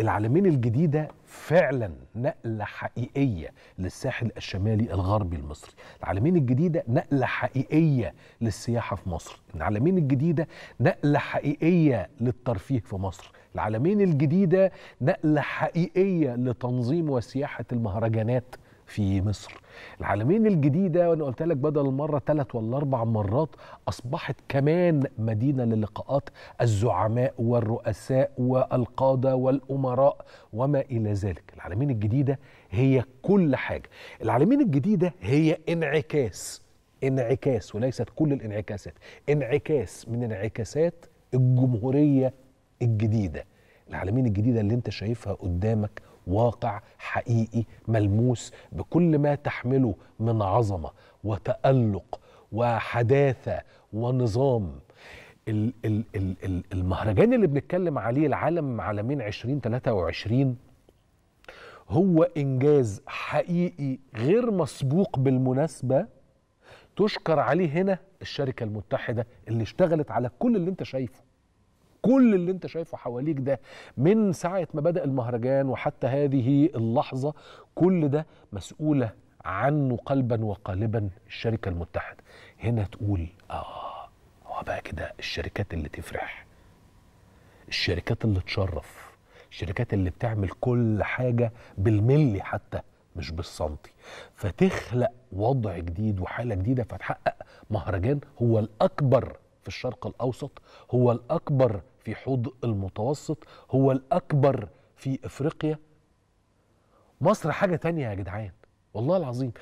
العالمين الجديدة فعلا نقلة حقيقية للساحل الشمالي الغربي المصري العالمين الجديدة نقلة حقيقية للسياحة في مصر العالمين الجديدة نقلة حقيقية للترفيه في مصر العالمين الجديدة نقلة حقيقية لتنظيم وسياحة المهرجانات في مصر العالمين الجديدة وأنا قلت لك بدل المرة ثلاث ولا أربع مرات أصبحت كمان مدينة للقاءات الزعماء والرؤساء والقادة والأمراء وما إلى ذلك العالمين الجديدة هي كل حاجة العالمين الجديدة هي انعكاس انعكاس وليست كل الانعكاسات انعكاس من انعكاسات الجمهورية الجديده العالمين الجديده اللي انت شايفها قدامك واقع حقيقي ملموس بكل ما تحمله من عظمه وتالق وحداثه ونظام ال ال ال ال المهرجان اللي بنتكلم عليه العالم عالمين 2023 هو انجاز حقيقي غير مسبوق بالمناسبه تشكر عليه هنا الشركه المتحده اللي اشتغلت على كل اللي انت شايفه كل اللي انت شايفه حواليك ده من ساعه ما بدا المهرجان وحتى هذه اللحظه كل ده مسؤوله عنه قلبا وقالبا الشركه المتحده هنا تقول اه هو بقى كده الشركات اللي تفرح الشركات اللي تشرف الشركات اللي بتعمل كل حاجه بالملي حتى مش بالسنتي فتخلق وضع جديد وحاله جديده فتحقق مهرجان هو الاكبر في الشرق الاوسط هو الاكبر في حوض المتوسط هو الأكبر في إفريقيا مصر حاجة تانية يا جدعان والله العظيم